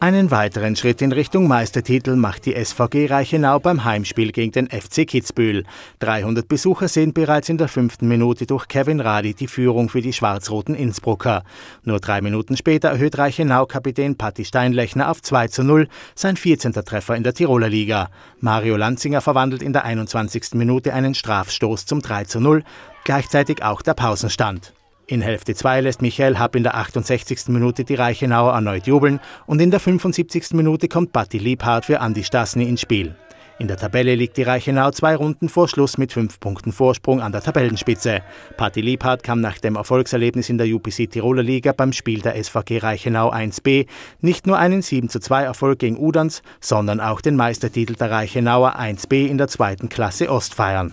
Einen weiteren Schritt in Richtung Meistertitel macht die SVG Reichenau beim Heimspiel gegen den FC Kitzbühel. 300 Besucher sehen bereits in der fünften Minute durch Kevin Radi die Führung für die schwarz-roten Innsbrucker. Nur drei Minuten später erhöht Reichenau-Kapitän Patti Steinlechner auf 2 zu 0, sein 14. Treffer in der Tiroler Liga. Mario Lanzinger verwandelt in der 21. Minute einen Strafstoß zum 3 zu 0, gleichzeitig auch der Pausenstand. In Hälfte 2 lässt Michael Happ in der 68. Minute die Reichenauer erneut jubeln und in der 75. Minute kommt Patti Liebhardt für Andi Stassny ins Spiel. In der Tabelle liegt die Reichenau zwei Runden vor Schluss mit fünf Punkten Vorsprung an der Tabellenspitze. Patti Liebhardt kam nach dem Erfolgserlebnis in der UPC Tiroler Liga beim Spiel der SVG Reichenau 1b nicht nur einen 7:2 Erfolg gegen Udans, sondern auch den Meistertitel der Reichenauer 1b in der zweiten Klasse Ost feiern.